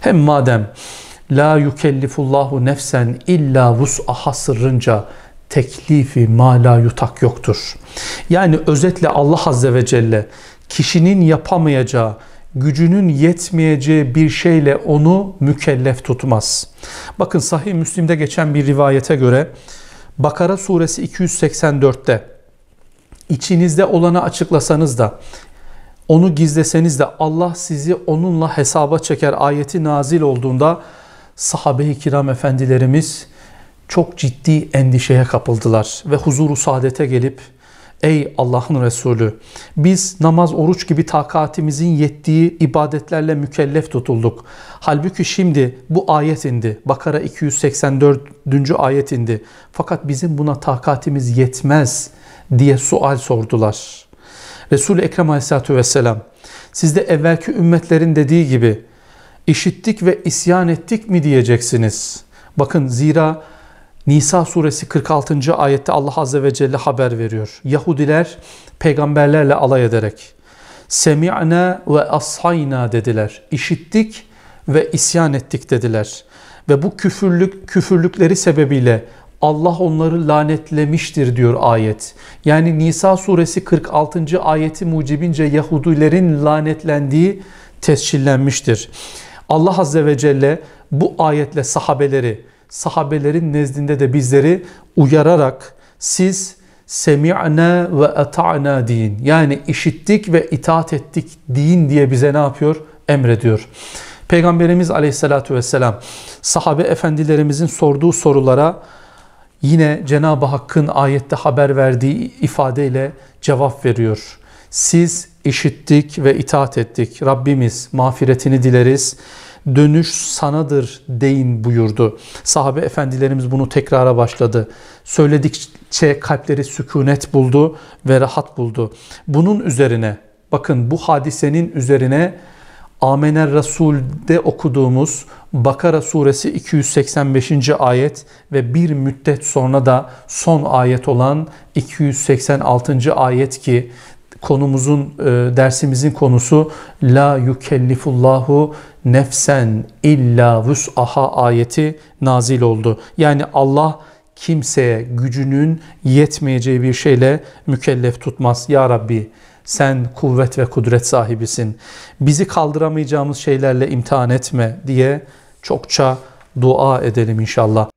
Hem madem la yukellifullahu nefsen illa vus'aha sırrınca teklifi ma la yutak yoktur. Yani özetle Allah Azze ve Celle kişinin yapamayacağı, gücünün yetmeyeceği bir şeyle onu mükellef tutmaz. Bakın Sahih Müslim'de geçen bir rivayete göre Bakara suresi 284'te içinizde olanı açıklasanız da onu gizleseniz de Allah sizi onunla hesaba çeker ayeti nazil olduğunda sahabe-i kiram efendilerimiz çok ciddi endişeye kapıldılar ve huzuru saadete gelip Ey Allah'ın Resulü biz namaz oruç gibi takatimizin yettiği ibadetlerle mükellef tutulduk. Halbuki şimdi bu ayet indi. Bakara 284. ayet indi. Fakat bizim buna takatimiz yetmez diye sual sordular. Resul-i Ekrem Aleyhisselatü Vesselam sizde evvelki ümmetlerin dediği gibi işittik ve isyan ettik mi diyeceksiniz? Bakın zira Nisa suresi 46. ayette Allah Azze ve Celle haber veriyor. Yahudiler peygamberlerle alay ederek semi'na ve ashayna dediler. İşittik ve isyan ettik dediler. Ve bu küfürlük küfürlükleri sebebiyle Allah onları lanetlemiştir diyor ayet. Yani Nisa suresi 46. ayeti mucibince Yahudilerin lanetlendiği tescillenmiştir. Allah Azze ve Celle bu ayetle sahabeleri, sahabelerin nezdinde de bizleri uyararak siz semi'na ve ata'na din. Yani işittik ve itaat ettik din diye bize ne yapıyor? Emrediyor. Peygamberimiz aleyhissalatu vesselam sahabe efendilerimizin sorduğu sorulara yine Cenab-ı Hakk'ın ayette haber verdiği ifadeyle cevap veriyor. Siz işittik ve itaat ettik. Rabbimiz mağfiretini dileriz. Dönüş sanadır deyin buyurdu. Sahabe efendilerimiz bunu tekrara başladı. Söyledikçe kalpleri sükunet buldu ve rahat buldu. Bunun üzerine bakın bu hadisenin üzerine Amener Rasul'de okuduğumuz Bakara suresi 285. ayet ve bir müddet sonra da son ayet olan 286. ayet ki konumuzun e, dersimizin konusu la yukellifullahu nefsen illa vus'aha ayeti nazil oldu. Yani Allah kimseye gücünün yetmeyeceği bir şeyle mükellef tutmaz. Ya Rabbi sen kuvvet ve kudret sahibisin. Bizi kaldıramayacağımız şeylerle imtihan etme diye çokça dua edelim inşallah.